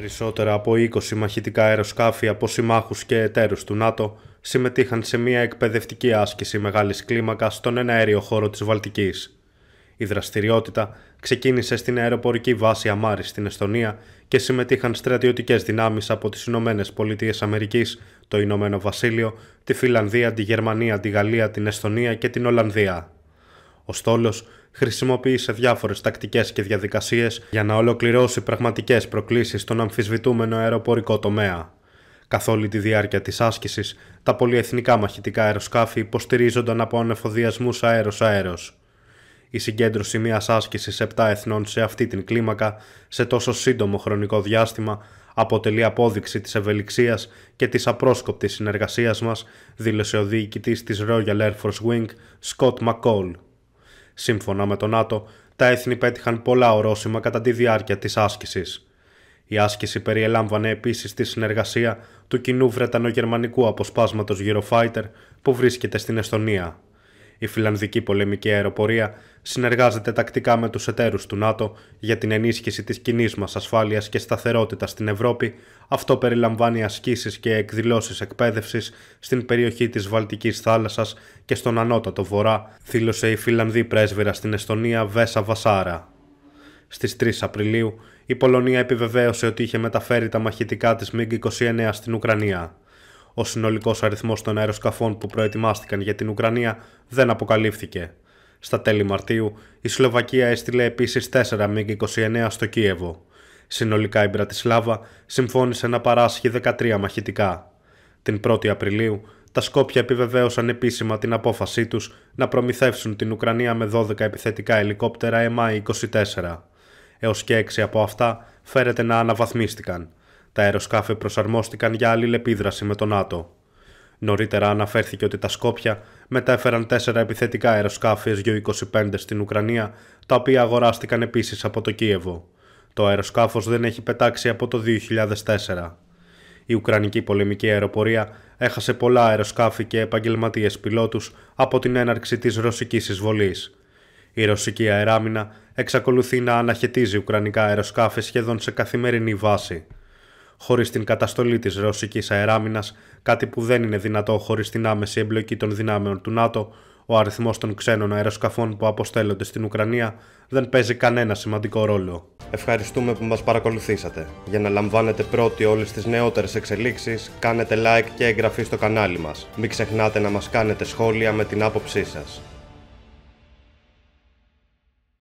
Περισσότερα από 20 μαχητικά αεροσκάφη από συμμάχους και εταίρους του ΝΑΤΟ συμμετείχαν σε μια εκπαιδευτική άσκηση μεγάλης κλίμακας στον εναέριο χώρο της Βαλτικής. Η δραστηριότητα ξεκίνησε στην αεροπορική βάση Αμάρη στην Εστονία και συμμετείχαν στρατιωτικές δυνάμεις από τις Ηνωμένες Πολιτείες Αμερικής, το Ηνωμένο Βασίλειο, τη Φιλανδία, τη Γερμανία, τη Γαλλία, την Εστονία και την Ολλανδία. Ο στόλος χρησιμοποίησε διάφορες τακτικές και διαδικασίες για να ολοκληρώσει πραγματικές προκλήσεις στον αμφισβητούμενο αεροπορικό τομέα. Καθ' όλη τη διάρκεια της άσκησης, τα πολυεθνικά μαχητικά αεροσκάφη υποστηρίζονταν από ανεφοδιασμούς αέρο-αέρο. Η συγκέντρωση μιας άσκησης 7 εθνών σε αυτή την κλίμακα, σε τόσο σύντομο χρονικό διάστημα, αποτελεί απόδειξη της ευελιξίας και της απρόσκοπτης συνεργασίας μας δήλωσε ο διοικητής της Royal Air Force Wing, Scott McCall. Σύμφωνα με τον ΝΑΤΟ, τα έθνη πέτυχαν πολλά ορόσημα κατά τη διάρκεια της άσκησης. Η άσκηση περιέλαμβανε επίσης τη συνεργασία του κοινού Βρετανογερμανικού αποσπάσματος Eurofighter που βρίσκεται στην Εστονία. Η Φιλανδική πολεμική αεροπορία συνεργάζεται τακτικά με τους εταίρους του ΝΑΤΟ για την ενίσχυση της κοινή μας ασφάλειας και σταθερότητας στην Ευρώπη, αυτό περιλαμβάνει ασκήσεις και εκδηλώσεις εκπαίδευσης στην περιοχή της Βαλτικής θάλασσας και στον Ανώτατο Βορρά, δήλωσε η Φιλανδή πρέσβυρα στην Εστονία Βέσα Βασάρα. Στις 3 Απριλίου, η Πολωνία επιβεβαίωσε ότι είχε μεταφέρει τα μαχητικά της MiG-29 στην Ουκρανία. Ο συνολικός αριθμός των αεροσκαφών που προετοιμάστηκαν για την Ουκρανία δεν αποκαλύφθηκε. Στα τέλη Μαρτίου, η Σλοβακία έστειλε επίσης 4 MiG-29 στο Κίεβο. Συνολικά η Μπρατισλάβα συμφώνησε να παράσχει 13 μαχητικά. Την 1η Απριλίου, τα Σκόπια επιβεβαίωσαν επίσημα την απόφασή τους να προμηθεύσουν την Ουκρανία με 12 επιθετικά ελικόπτερα MI-24. Έως και 6 από αυτά φέρεται να αναβαθμίστηκαν. Τα αεροσκάφη προσαρμόστηκαν για αλληλεπίδραση με τον ΝΑΤΟ. Νωρίτερα αναφέρθηκε ότι τα Σκόπια μετέφεραν τέσσερα επιθετικά αεροσκάφη SU-25 στην Ουκρανία, τα οποία αγοράστηκαν επίσης από το Κίεβο. Το αεροσκάφος δεν έχει πετάξει από το 2004. Η Ουκρανική πολεμική αεροπορία έχασε πολλά αεροσκάφη και επαγγελματίες πιλότους από την έναρξη της ρωσικής εισβολής. Η ρωσική αεράμινα εξακολουθεί να αναχαιτίζει ουκρανικά αεροσκάφη σχεδόν σε καθημερινή βάση χωρίς την καταστολή της ρωσικής αεράμινας, κάτι που δεν είναι δυνατό χωρίς την άμεση εμπλοκή των δυνάμεων του ΝΑΤΟ, ο αριθμός των ξένων αεροσκαφών που αποστέλλονται στην Ουκρανία δεν παίζει κανένα σημαντικό ρόλο. Ευχαριστούμε που μας παρακολουθήσατε. Για να λαμβάνετε πρώτοι όλες τις νεότερες εξελίξεις, κάνετε like και εγγραφή στο κανάλι μας. Μην ξεχνάτε να μας κάνετε σχόλια με την άποψή σας.